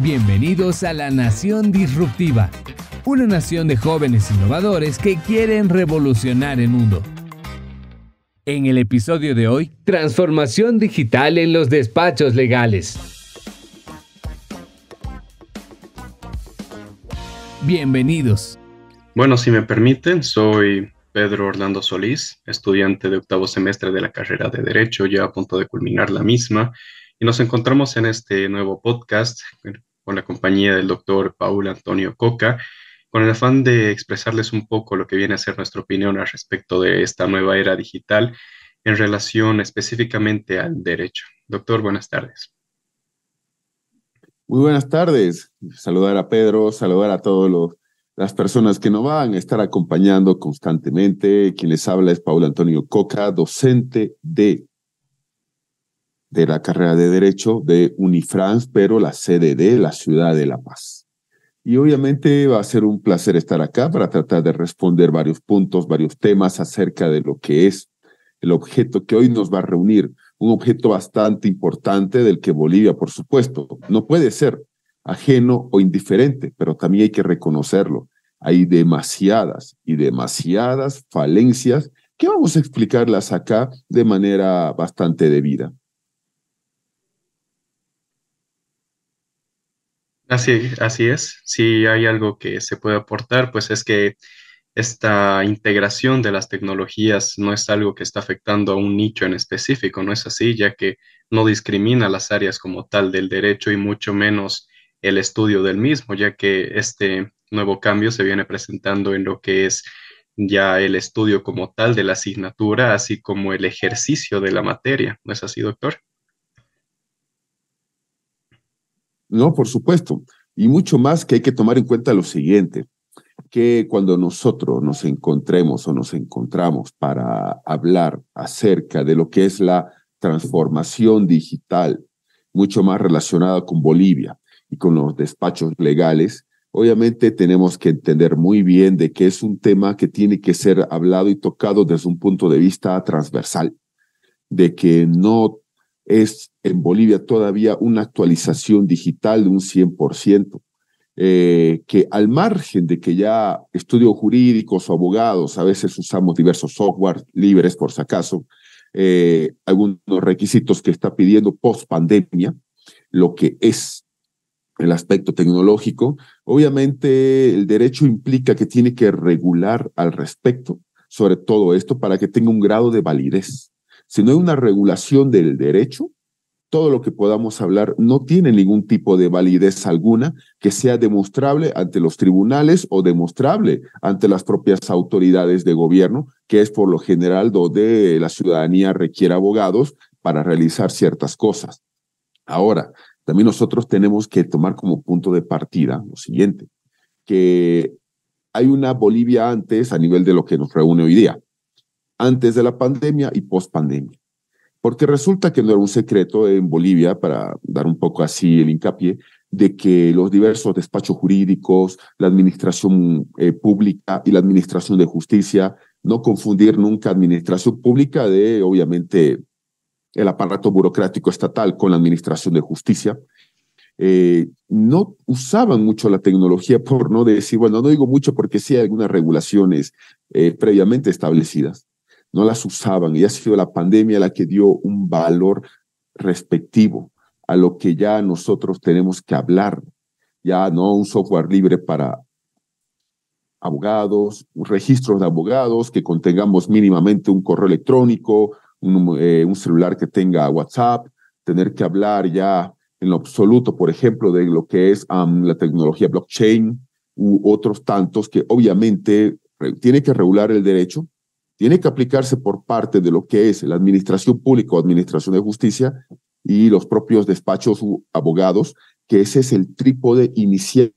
Bienvenidos a la Nación Disruptiva, una nación de jóvenes innovadores que quieren revolucionar el mundo. En el episodio de hoy, transformación digital en los despachos legales. Bienvenidos. Bueno, si me permiten, soy Pedro Orlando Solís, estudiante de octavo semestre de la carrera de Derecho, ya a punto de culminar la misma, y nos encontramos en este nuevo podcast con la compañía del doctor Paul Antonio Coca, con el afán de expresarles un poco lo que viene a ser nuestra opinión al respecto de esta nueva era digital en relación específicamente al derecho. Doctor, buenas tardes. Muy buenas tardes. Saludar a Pedro, saludar a todas las personas que nos van a estar acompañando constantemente. Quien les habla es Paul Antonio Coca, docente de de la carrera de Derecho de Unifrance, pero la sede de la ciudad de La Paz. Y obviamente va a ser un placer estar acá para tratar de responder varios puntos, varios temas acerca de lo que es el objeto que hoy nos va a reunir, un objeto bastante importante del que Bolivia, por supuesto, no puede ser ajeno o indiferente, pero también hay que reconocerlo. Hay demasiadas y demasiadas falencias que vamos a explicarlas acá de manera bastante debida. Así, así es. Si hay algo que se puede aportar, pues es que esta integración de las tecnologías no es algo que está afectando a un nicho en específico, no es así, ya que no discrimina las áreas como tal del derecho y mucho menos el estudio del mismo, ya que este nuevo cambio se viene presentando en lo que es ya el estudio como tal de la asignatura, así como el ejercicio de la materia. ¿No es así, doctor? No, por supuesto. Y mucho más que hay que tomar en cuenta lo siguiente, que cuando nosotros nos encontremos o nos encontramos para hablar acerca de lo que es la transformación digital, mucho más relacionada con Bolivia y con los despachos legales, obviamente tenemos que entender muy bien de que es un tema que tiene que ser hablado y tocado desde un punto de vista transversal, de que no es en Bolivia todavía una actualización digital de un 100%, eh, que al margen de que ya estudios jurídicos o abogados, a veces usamos diversos software libres por si acaso, eh, algunos requisitos que está pidiendo post pandemia, lo que es el aspecto tecnológico, obviamente el derecho implica que tiene que regular al respecto sobre todo esto para que tenga un grado de validez. Si no hay una regulación del derecho, todo lo que podamos hablar no tiene ningún tipo de validez alguna que sea demostrable ante los tribunales o demostrable ante las propias autoridades de gobierno, que es por lo general donde la ciudadanía requiere abogados para realizar ciertas cosas. Ahora, también nosotros tenemos que tomar como punto de partida lo siguiente, que hay una Bolivia antes a nivel de lo que nos reúne hoy día antes de la pandemia y post pandemia. Porque resulta que no era un secreto en Bolivia, para dar un poco así el hincapié, de que los diversos despachos jurídicos, la administración eh, pública y la administración de justicia, no confundir nunca administración pública de, obviamente, el aparato burocrático estatal con la administración de justicia, eh, no usaban mucho la tecnología, por no decir, bueno, no digo mucho porque sí hay algunas regulaciones eh, previamente establecidas, no las usaban y ha sido la pandemia la que dio un valor respectivo a lo que ya nosotros tenemos que hablar, ya no un software libre para abogados, registros de abogados, que contengamos mínimamente un correo electrónico, un, eh, celular que tenga WhatsApp, tener que hablar ya en lo absoluto, por ejemplo, de lo que es la tecnología blockchain u otros tantos que obviamente tiene que regular el derecho, tiene que aplicarse por parte de lo que es la administración pública o administración de justicia y los propios despachos u abogados, que ese es el trípode inicial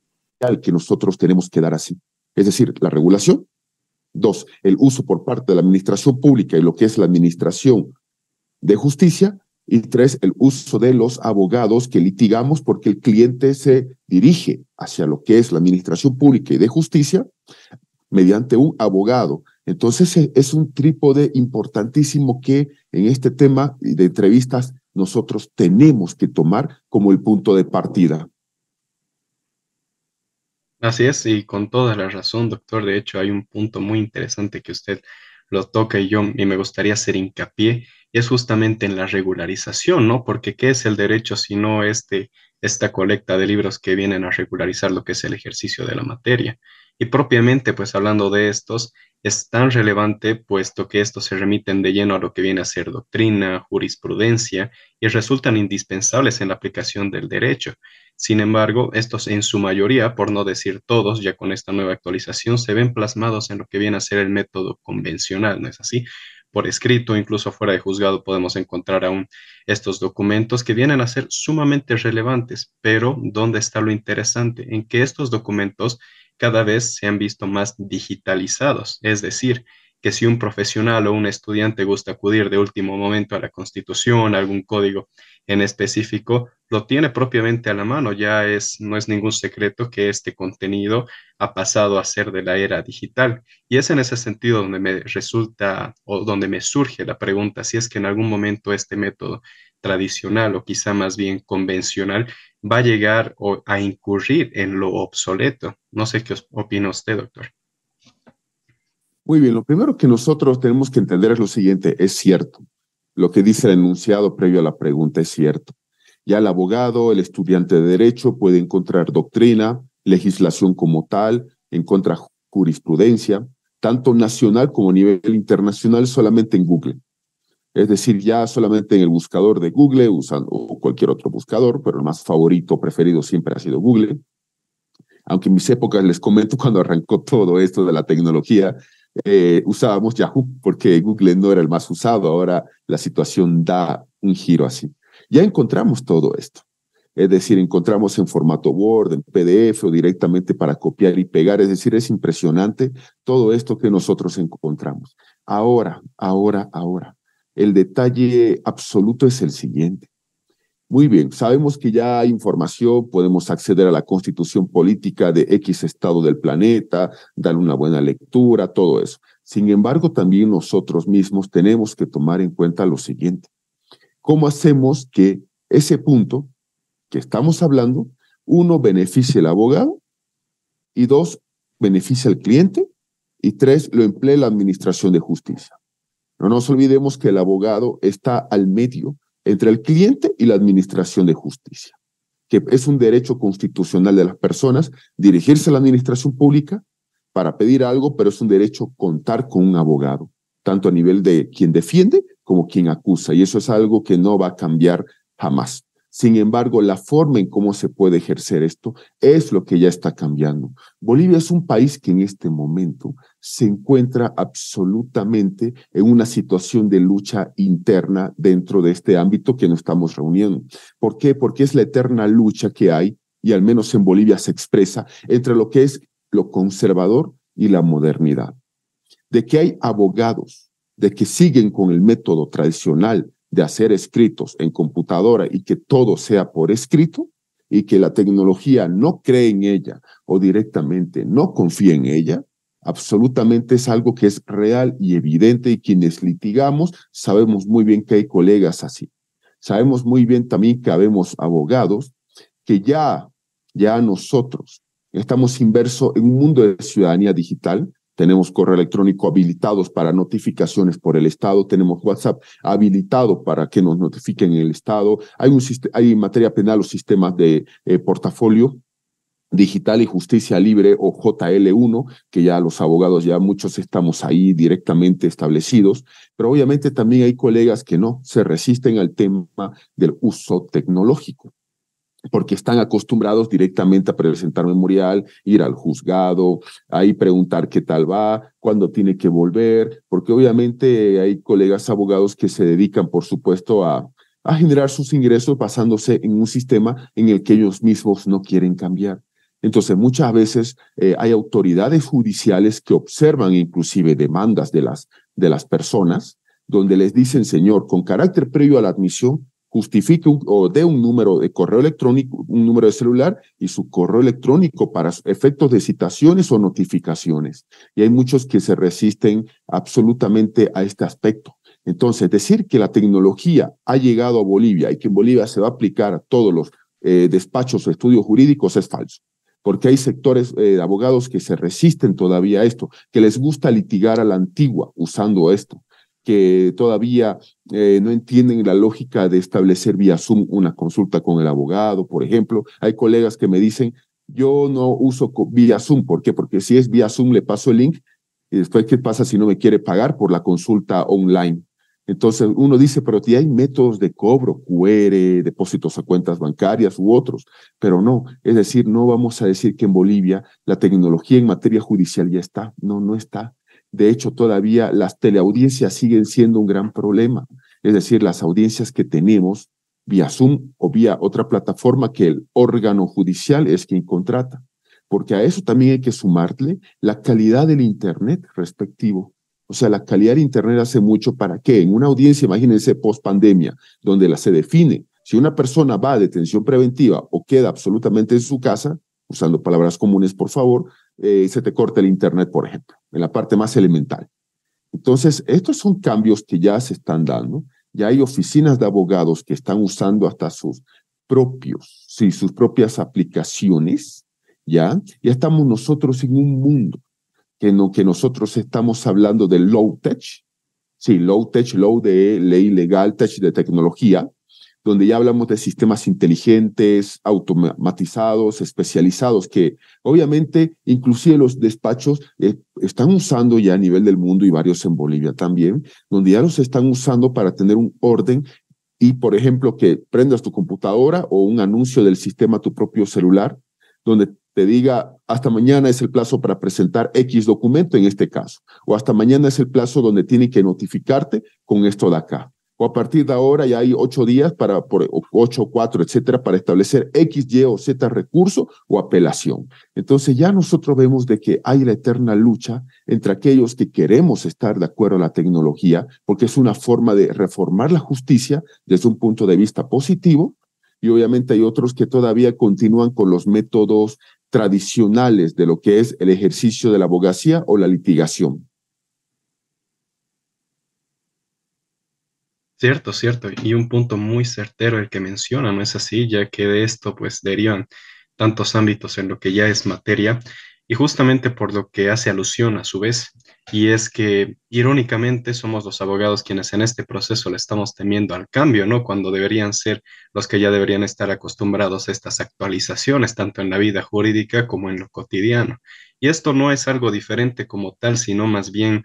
que nosotros tenemos que dar así. Es decir, la regulación, dos, el uso por parte de la administración pública y lo que es la administración de justicia, y tres, el uso de los abogados que litigamos porque el cliente se dirige hacia lo que es la administración pública y de justicia mediante un abogado entonces e, es un trípode importantísimo que en este tema de entrevistas nosotros tenemos que tomar como el punto de partida. Así es, y con toda la razón, doctor. De hecho, hay un punto muy interesante que usted lo toca y yo y me gustaría hacer hincapié, es justamente en la regularización, ¿no? Porque ¿qué es el derecho si no este, esta colecta de libros que vienen a regularizar lo que es el ejercicio de la materia? Y propiamente, pues hablando de estos, es tan relevante puesto que estos se remiten de lleno a lo que viene a ser doctrina, jurisprudencia y resultan indispensables en la aplicación del derecho. Sin embargo, estos en su mayoría, por no decir todos, ya con esta nueva actualización, se ven plasmados en lo que viene a ser el método convencional, ¿no es así? por escrito, incluso fuera de juzgado podemos encontrar aún estos documentos que vienen a ser sumamente relevantes, pero ¿dónde está lo interesante? En que estos documentos cada vez se han visto más digitalizados, es decir, que si un profesional o un estudiante gusta acudir de último momento a la constitución, algún código en específico, lo tiene propiamente a la mano. Ya es, no es ningún secreto que este contenido ha pasado a ser de la era digital. Y es en ese sentido donde me resulta o donde me surge la pregunta si es que en algún momento este método tradicional o quizá más bien convencional va a llegar a incurrir en lo obsoleto. No sé qué opina usted, doctor. Muy bien, lo primero que nosotros tenemos que entender es lo siguiente, es cierto. Lo que dice el enunciado previo a la pregunta es cierto. Ya el abogado, el estudiante de derecho puede encontrar doctrina, legislación como tal, encontrar jurisprudencia, tanto nacional como a nivel internacional, solamente en Google. Es decir, ya solamente en el buscador de Google, usando o cualquier otro buscador, pero el más favorito, preferido siempre ha sido Google. Aunque en mis épocas les comento cuando arrancó todo esto de la tecnología, eh, usábamos Yahoo porque Google no era el más usado. Ahora la situación da un giro así. Ya encontramos todo esto. Es decir, encontramos en formato Word, en PDF o directamente para copiar y pegar. Es decir, es impresionante todo esto que nosotros encontramos. Ahora, ahora, ahora. El detalle absoluto es el siguiente. Muy bien, sabemos que ya hay información, podemos acceder a la constitución política de X estado del planeta, darle una buena lectura, todo eso. Sin embargo, también nosotros mismos tenemos que tomar en cuenta lo siguiente. ¿Cómo hacemos que ese punto que estamos hablando, uno, beneficie al abogado y dos, beneficie al cliente y tres, lo emplee la Administración de Justicia? No nos olvidemos que el abogado está al medio entre el cliente y la administración de justicia, que es un derecho constitucional de las personas dirigirse a la administración pública para pedir algo, pero es un derecho contar con un abogado, tanto a nivel de quien defiende como quien acusa, y eso es algo que no va a cambiar jamás. Sin embargo, la forma en cómo se puede ejercer esto es lo que ya está cambiando. Bolivia es un país que en este momento se encuentra absolutamente en una situación de lucha interna dentro de este ámbito que nos estamos reuniendo. ¿Por qué? Porque es la eterna lucha que hay, y al menos en Bolivia se expresa, entre lo que es lo conservador y la modernidad. De que hay abogados, de que siguen con el método tradicional de hacer escritos en computadora y que todo sea por escrito y que la tecnología no cree en ella o directamente no confía en ella, absolutamente es algo que es real y evidente y quienes litigamos sabemos muy bien que hay colegas así. Sabemos muy bien también que habemos abogados que ya, ya nosotros estamos inversos en un mundo de ciudadanía digital tenemos correo electrónico habilitados para notificaciones por el Estado, tenemos WhatsApp habilitado para que nos notifiquen el Estado, hay, un, hay en materia penal los sistemas de eh, portafolio Digital y Justicia Libre o JL1, que ya los abogados, ya muchos estamos ahí directamente establecidos, pero obviamente también hay colegas que no se resisten al tema del uso tecnológico porque están acostumbrados directamente a presentar memorial, ir al juzgado, ahí preguntar qué tal va, cuándo tiene que volver, porque obviamente hay colegas abogados que se dedican, por supuesto, a, a generar sus ingresos basándose en un sistema en el que ellos mismos no quieren cambiar. Entonces, muchas veces eh, hay autoridades judiciales que observan inclusive demandas de las, de las personas, donde les dicen, señor, con carácter previo a la admisión, justifique o dé un número de correo electrónico, un número de celular y su correo electrónico para efectos de citaciones o notificaciones. Y hay muchos que se resisten absolutamente a este aspecto. Entonces, decir que la tecnología ha llegado a Bolivia y que en Bolivia se va a aplicar a todos los eh, despachos o estudios jurídicos es falso porque hay sectores eh, de abogados que se resisten todavía a esto, que les gusta litigar a la antigua usando esto que todavía eh, no entienden la lógica de establecer vía Zoom una consulta con el abogado, por ejemplo. Hay colegas que me dicen, yo no uso vía Zoom, ¿por qué? Porque si es vía Zoom le paso el link y después, ¿qué pasa si no me quiere pagar por la consulta online? Entonces uno dice, pero ti hay métodos de cobro, QR, depósitos a cuentas bancarias u otros, pero no, es decir, no vamos a decir que en Bolivia la tecnología en materia judicial ya está, no, no está. De hecho, todavía las teleaudiencias siguen siendo un gran problema. Es decir, las audiencias que tenemos vía Zoom o vía otra plataforma que el órgano judicial es quien contrata. Porque a eso también hay que sumarle la calidad del Internet respectivo. O sea, la calidad del Internet hace mucho para que en una audiencia, imagínense, post pandemia, donde la se define, si una persona va a detención preventiva o queda absolutamente en su casa, usando palabras comunes, por favor, eh, se te corta el Internet, por ejemplo, en la parte más elemental. Entonces, estos son cambios que ya se están dando. Ya hay oficinas de abogados que están usando hasta sus propios, sí, sus propias aplicaciones, ¿ya? Ya estamos nosotros en un mundo que, no, que nosotros estamos hablando de low tech, sí, low tech, low de ley legal, tech de tecnología, donde ya hablamos de sistemas inteligentes, automatizados, especializados, que obviamente inclusive los despachos eh, están usando ya a nivel del mundo y varios en Bolivia también, donde ya los están usando para tener un orden y, por ejemplo, que prendas tu computadora o un anuncio del sistema a tu propio celular, donde te diga, hasta mañana es el plazo para presentar X documento en este caso, o hasta mañana es el plazo donde tiene que notificarte con esto de acá o a partir de ahora ya hay ocho días para, por ocho, cuatro, etcétera, para establecer X, Y o Z recurso o apelación. Entonces ya nosotros vemos de que hay la eterna lucha entre aquellos que queremos estar de acuerdo a la tecnología, porque es una forma de reformar la justicia desde un punto de vista positivo, y obviamente hay otros que todavía continúan con los métodos tradicionales de lo que es el ejercicio de la abogacía o la litigación. Cierto, cierto, y un punto muy certero el que menciona, ¿no es así? Ya que de esto pues derivan tantos ámbitos en lo que ya es materia, y justamente por lo que hace alusión a su vez, y es que irónicamente somos los abogados quienes en este proceso le estamos temiendo al cambio, ¿no? Cuando deberían ser los que ya deberían estar acostumbrados a estas actualizaciones, tanto en la vida jurídica como en lo cotidiano. Y esto no es algo diferente como tal, sino más bien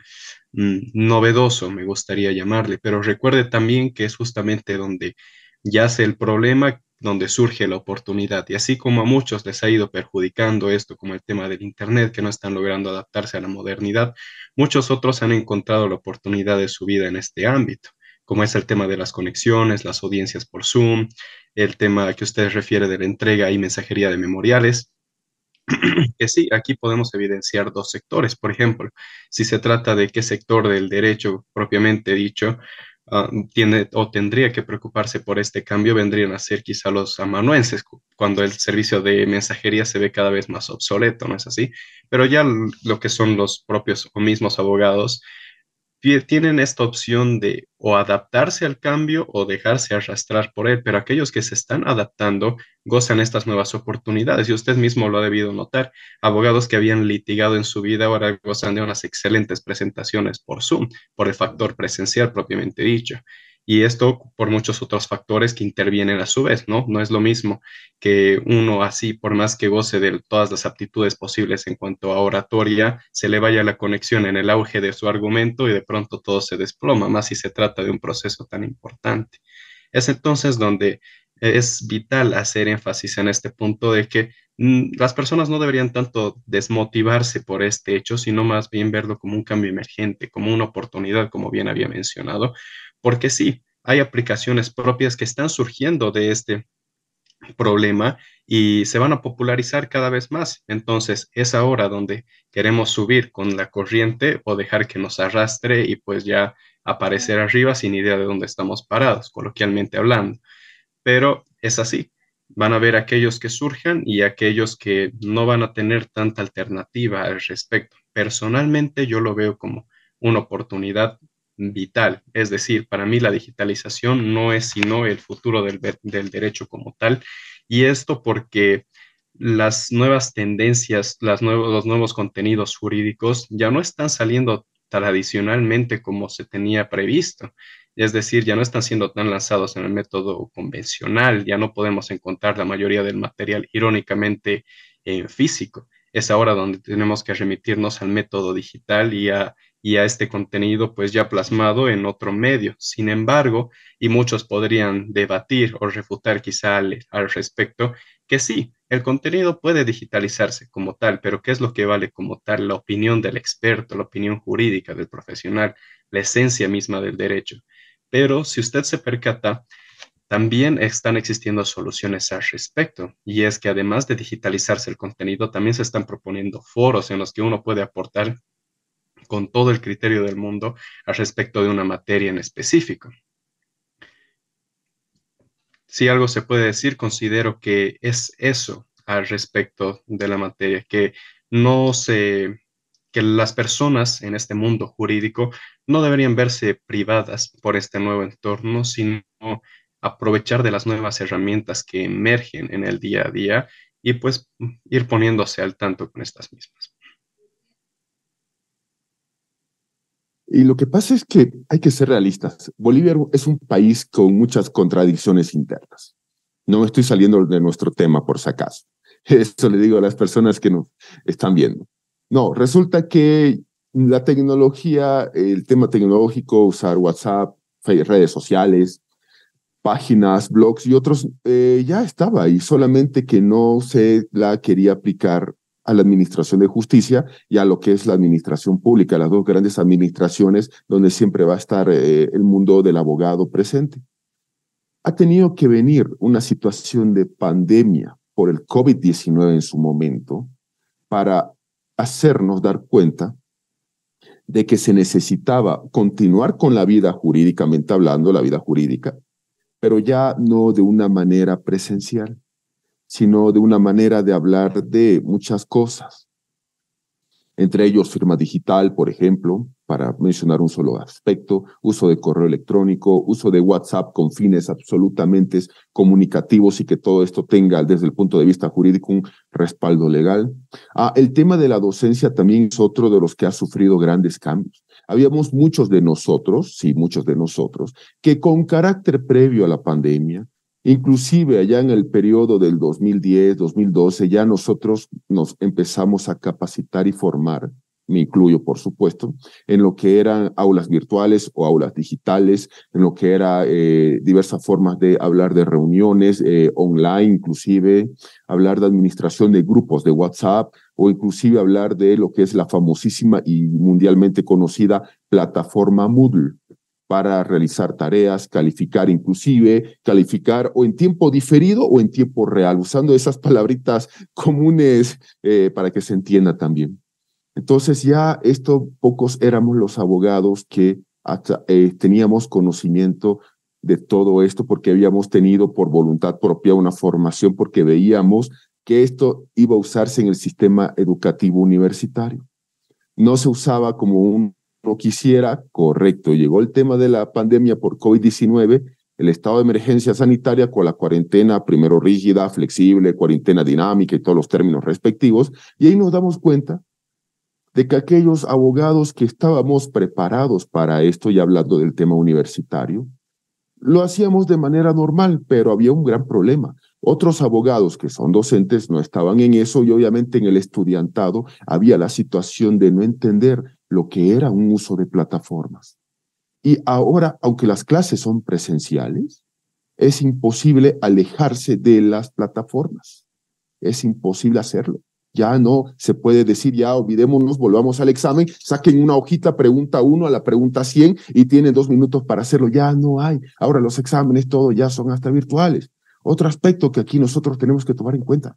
Mm, novedoso, me gustaría llamarle, pero recuerde también que es justamente donde yace el problema, donde surge la oportunidad. Y así como a muchos les ha ido perjudicando esto, como el tema del Internet, que no están logrando adaptarse a la modernidad, muchos otros han encontrado la oportunidad de su vida en este ámbito, como es el tema de las conexiones, las audiencias por Zoom, el tema que usted refiere de la entrega y mensajería de memoriales que sí, aquí podemos evidenciar dos sectores. Por ejemplo, si se trata de qué sector del derecho propiamente dicho ah, tiene o tendría que preocuparse por este cambio, vendrían a ser quizá los amanuenses, cuando el servicio de mensajería se ve cada vez más obsoleto, ¿no es así? Pero ya lo que son los propios o mismos abogados, tienen esta opción de o adaptarse al cambio o dejarse arrastrar por él, pero aquellos que se están adaptando gozan estas nuevas oportunidades y usted mismo lo ha debido notar. Abogados que habían litigado en su vida ahora gozan de unas excelentes presentaciones por Zoom, por el factor presencial propiamente dicho y esto por muchos otros factores que intervienen a su vez, ¿no? No es lo mismo que uno así, por más que goce de todas las aptitudes posibles en cuanto a oratoria, se le vaya la conexión en el auge de su argumento y de pronto todo se desploma, más si se trata de un proceso tan importante. Es entonces donde es vital hacer énfasis en este punto de que mm, las personas no deberían tanto desmotivarse por este hecho, sino más bien verlo como un cambio emergente, como una oportunidad, como bien había mencionado, porque sí, hay aplicaciones propias que están surgiendo de este problema y se van a popularizar cada vez más. Entonces es ahora donde queremos subir con la corriente o dejar que nos arrastre y pues ya aparecer arriba sin idea de dónde estamos parados, coloquialmente hablando. Pero es así. Van a ver aquellos que surjan y aquellos que no van a tener tanta alternativa al respecto. Personalmente yo lo veo como una oportunidad vital. Es decir, para mí la digitalización no es sino el futuro del, derecho como tal. Y esto porque las nuevas tendencias, los nuevos contenidos jurídicos ya no están saliendo tradicionalmente como se tenía previsto. Es decir, ya no están siendo tan lanzados en el método convencional, ya no podemos encontrar la mayoría del material irónicamente en eh, físico. Es ahora donde tenemos que remitirnos al método digital y a y a este contenido pues ya plasmado en otro medio. Sin embargo, y muchos podrían debatir o refutar quizá al, respecto, que sí, el contenido puede digitalizarse como tal, pero ¿qué es lo que vale como tal? La opinión del experto, la opinión jurídica del profesional, la esencia misma del derecho. Pero si usted se percata, también están existiendo soluciones al respecto. Y es que además de digitalizarse el contenido, también se están proponiendo foros en los que uno puede aportar con todo el criterio del mundo al respecto de una materia en específico. Si algo se puede decir, considero que es eso al respecto de la materia, que no se que las personas en este mundo jurídico no deberían verse privadas por este nuevo entorno, sino aprovechar de las nuevas herramientas que emergen en el día a día y pues ir poniéndose al tanto con estas mismas. Y lo que pasa es que hay que ser realistas. Bolivia es un país con muchas contradicciones internas. No me estoy saliendo de nuestro tema por si acaso. Eso le digo a las personas que nos están viendo. No, resulta que la tecnología, el tema tecnológico, usar WhatsApp, redes sociales, páginas, blogs y otros, eh, ya estaba y solamente que no se la quería aplicar a la Administración de Justicia y a lo que es la Administración Pública, las dos grandes administraciones donde siempre va a estar eh, el mundo del abogado presente. Ha tenido que venir una situación de pandemia por el COVID-19 en su momento para hacernos dar cuenta de que se necesitaba continuar con la vida jurídicamente hablando, la vida jurídica, pero ya no de una manera presencial sino de una manera de hablar de muchas cosas, entre ellos firma digital, por ejemplo, para mencionar un solo aspecto, uso de correo electrónico, uso de WhatsApp con fines absolutamente comunicativos y que todo esto tenga desde el punto de vista jurídico un respaldo legal. Ah, el tema de la docencia también es otro de los que ha sufrido grandes cambios. Habíamos muchos de nosotros, sí, muchos de nosotros, que con carácter previo a la pandemia Inclusive allá en el periodo del 2010-2012 ya nosotros nos empezamos a capacitar y formar, me incluyo por supuesto, en lo que eran aulas virtuales o aulas digitales, en lo que era eh, diversas formas de hablar de reuniones eh, online, inclusive hablar de administración de grupos de WhatsApp o inclusive hablar de lo que es la famosísima y mundialmente conocida plataforma Moodle para realizar tareas, calificar inclusive, calificar o en tiempo diferido o en tiempo real, usando esas palabritas comunes eh, para que se entienda también. Entonces ya esto pocos éramos los abogados que eh, teníamos conocimiento de todo esto porque habíamos tenido por voluntad propia una formación porque veíamos que esto iba a usarse en el sistema educativo universitario. No se usaba como un no quisiera, correcto. Llegó el tema de la pandemia por COVID-19, el estado de emergencia sanitaria con la cuarentena primero rígida, flexible, cuarentena dinámica y todos los términos respectivos. Y ahí nos damos cuenta de que aquellos abogados que estábamos preparados para esto y hablando del tema universitario, lo hacíamos de manera normal, pero había un gran problema. Otros abogados que son docentes no estaban en eso y obviamente en el estudiantado había la situación de no entender lo que era un uso de plataformas. Y ahora, aunque las clases son presenciales, es imposible alejarse de las plataformas. Es imposible hacerlo. Ya no se puede decir, ya olvidémonos, volvamos al examen, saquen una hojita, pregunta uno a la pregunta 100 y tienen dos minutos para hacerlo. Ya no hay. Ahora los exámenes, todo ya son hasta virtuales. Otro aspecto que aquí nosotros tenemos que tomar en cuenta.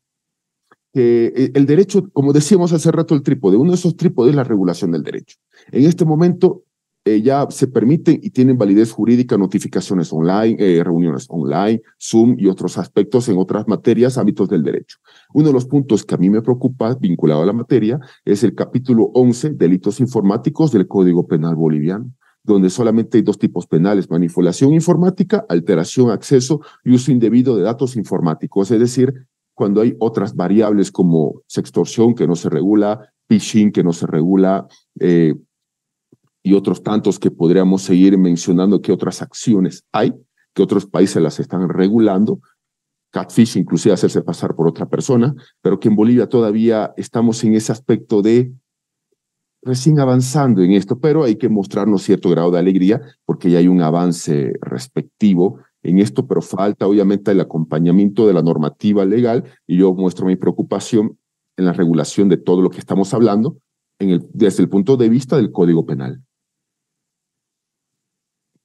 Eh, el derecho, como decíamos hace rato, el trípode, uno de esos trípodes es la regulación del derecho. En este momento eh, ya se permiten y tienen validez jurídica notificaciones online, eh, reuniones online, Zoom y otros aspectos en otras materias, ámbitos del derecho. Uno de los puntos que a mí me preocupa vinculado a la materia es el capítulo 11, delitos informáticos del Código Penal Boliviano donde solamente hay dos tipos penales, manipulación informática, alteración, acceso y uso indebido de datos informáticos, es decir, cuando hay otras variables como sextorsión que no se regula, phishing que no se regula, eh, y otros tantos que podríamos seguir mencionando que otras acciones hay, que otros países las están regulando, catfish inclusive hacerse pasar por otra persona, pero que en Bolivia todavía estamos en ese aspecto de recién avanzando en esto, pero hay que mostrarnos cierto grado de alegría porque ya hay un avance respectivo en esto, pero falta obviamente el acompañamiento de la normativa legal y yo muestro mi preocupación en la regulación de todo lo que estamos hablando desde el punto de vista del Código Penal.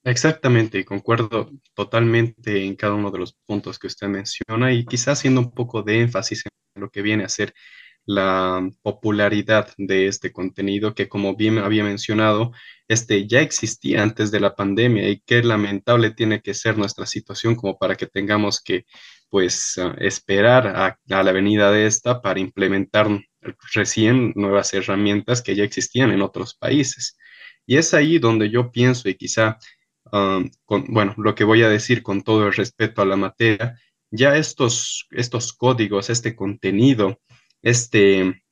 Exactamente, concuerdo totalmente en cada uno de los puntos que usted menciona y quizás haciendo un poco de énfasis en lo que viene a ser la popularidad de este contenido que, como bien había mencionado, este ya existía antes de la pandemia y qué lamentable tiene que ser nuestra situación como para que tengamos que pues ah, esperar a, la venida de esta para implementar recién nuevas herramientas que ya existían en otros países. Y es ahí donde yo pienso y quizá, ah, bueno, lo que voy a decir con todo el respeto a la materia, ya estos, estos códigos, este contenido, este,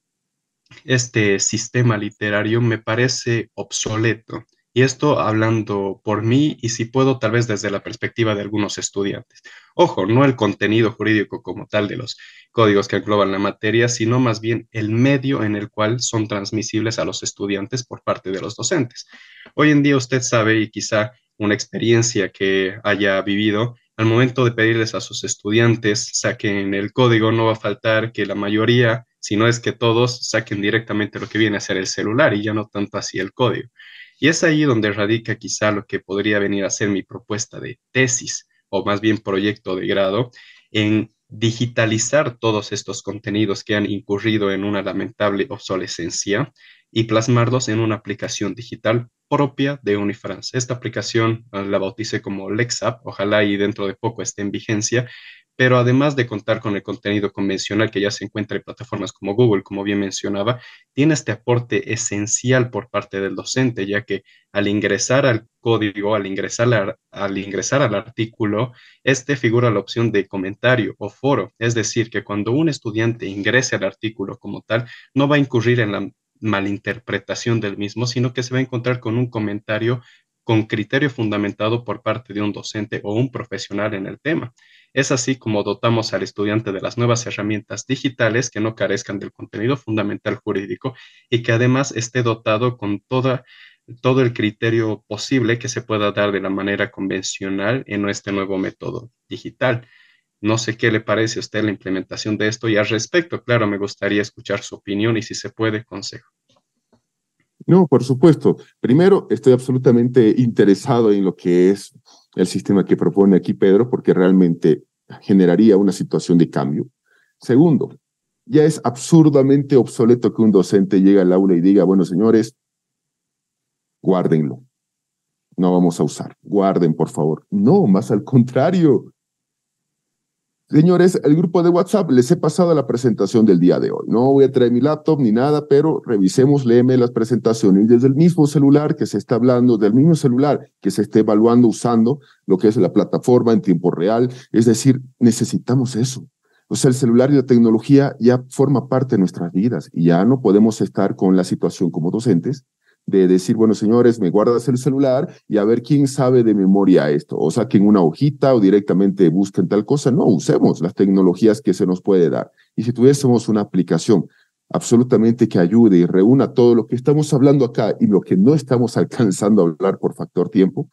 este, sistema literario me parece obsoleto. Y esto hablando por mí y si puedo tal vez desde la perspectiva de algunos estudiantes. Ojo, no el contenido jurídico como tal de los códigos que engloban la materia, sino más bien el medio en el cual son transmisibles a los estudiantes por parte de los docentes. Hoy en día usted sabe y quizá una experiencia que haya vivido al momento de pedirles a sus estudiantes saquen el código, no va a faltar que la mayoría, si no es que todos, saquen directamente lo que viene a ser el celular y ya no tanto así el código. Y es ahí donde radica quizá lo que podría venir a ser mi propuesta de tesis o más bien proyecto de grado en digitalizar todos estos contenidos que han incurrido en una lamentable obsolescencia y plasmarlos en una aplicación digital propia de Unifrance. Esta aplicación ah, la bauticé como LexApp, ojalá y dentro de poco esté en vigencia pero además de contar con el contenido convencional que ya se encuentra en plataformas como Google, como bien mencionaba, tiene este aporte esencial por parte del docente, ya que al ingresar al código, al ingresar, al, al ingresar al artículo, este figura la opción de comentario o foro, es decir, que cuando un estudiante ingrese al artículo como tal, no va a incurrir en la malinterpretación del mismo, sino que se va a encontrar con un comentario con criterio fundamentado por parte de un docente o un profesional en el tema. Es así como dotamos al estudiante de las nuevas herramientas digitales que no carezcan del contenido fundamental jurídico y que además esté dotado con toda, todo el criterio posible que se pueda dar de la manera convencional en este nuevo método digital. No sé qué le parece a usted la implementación de esto y al respecto, claro, me gustaría escuchar su opinión y si se puede, consejo. No, por supuesto. Primero, estoy absolutamente interesado en lo que es el sistema que propone aquí Pedro, porque realmente generaría una situación de cambio. Segundo, ya es absurdamente obsoleto que un docente llegue al aula y diga, bueno, señores, guárdenlo, no vamos a usar, guarden, por favor. No, más al contrario, Señores, el grupo de WhatsApp les he pasado la presentación del día de hoy. No voy a traer mi laptop ni nada, pero revisemos, léeme las presentaciones desde el mismo celular que se está hablando, del mismo celular que se está evaluando usando lo que es la plataforma en tiempo real. Es decir, necesitamos eso. O sea, el celular y la tecnología ya forma parte de nuestras vidas y ya no podemos estar con la situación como docentes de decir, bueno, señores, me guardas el celular y a ver quién sabe de memoria esto, o saquen una hojita o directamente busquen tal cosa. No, usemos las tecnologías que se nos puede dar. Y si tuviésemos una aplicación absolutamente que ayude y reúna todo lo que estamos hablando acá y lo que no estamos alcanzando a hablar por factor tiempo,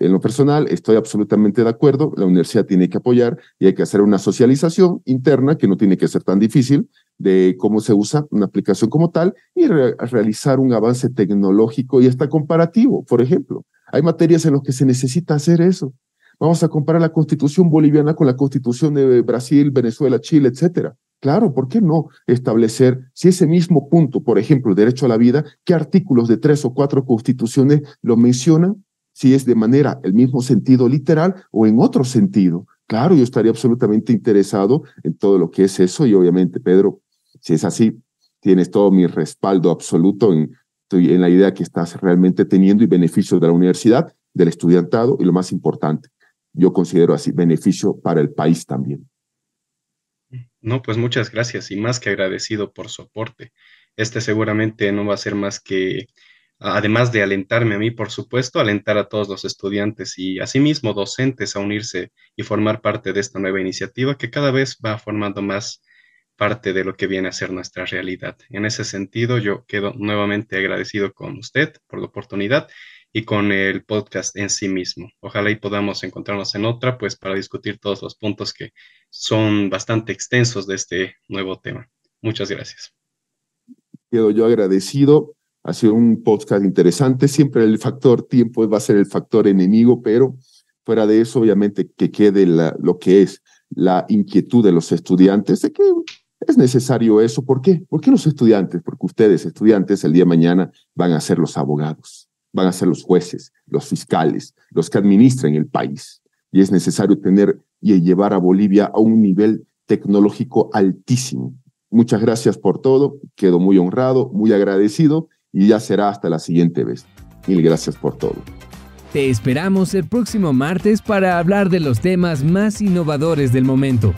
en lo personal, estoy absolutamente de acuerdo, la universidad tiene que apoyar y hay que hacer una socialización interna, que no tiene que ser tan difícil, de cómo se usa una aplicación como tal y realizar un avance tecnológico y hasta comparativo, por ejemplo. Hay materias en las que se necesita hacer eso. Vamos a comparar la constitución boliviana con la constitución de Brasil, Venezuela, Chile, etcétera. Claro, ¿por qué no establecer si ese mismo punto, por ejemplo, derecho a la vida, qué artículos de tres o cuatro constituciones lo mencionan si es de manera, el mismo sentido literal o en otro sentido. Claro, yo estaría absolutamente interesado en todo lo que es eso y obviamente, Pedro, si es así, tienes todo mi respaldo absoluto en, en la idea que estás realmente teniendo y beneficios de la universidad, del estudiantado y lo más importante, yo considero así, beneficio para el país también. No, pues muchas gracias y más que agradecido por su aporte. Este seguramente no va a ser más que además de alentarme a mí, por supuesto, alentar a todos los estudiantes y asimismo docentes a unirse y formar parte de esta nueva iniciativa que cada vez va formando más parte de lo que viene a ser nuestra realidad. En ese sentido, yo quedo nuevamente agradecido con usted por la oportunidad y con el podcast en sí mismo. Ojalá y podamos encontrarnos en otra, pues para discutir todos los puntos que son bastante extensos de este nuevo tema. Muchas gracias. Quedo yo agradecido ha sido un podcast interesante. Siempre el factor tiempo va a ser el factor enemigo, pero fuera de eso, obviamente, que quede la, lo que es la inquietud de los estudiantes de que es necesario eso. ¿Por qué? ¿Por qué los estudiantes? Porque ustedes, estudiantes, el día de mañana van a ser los abogados, van a ser los jueces, los fiscales, los que administran el país. Y es necesario tener y llevar a Bolivia a un nivel tecnológico altísimo. Muchas gracias por todo. Quedo muy honrado, muy agradecido y ya será hasta la siguiente vez. Mil gracias por todo. Te esperamos el próximo martes para hablar de los temas más innovadores del momento.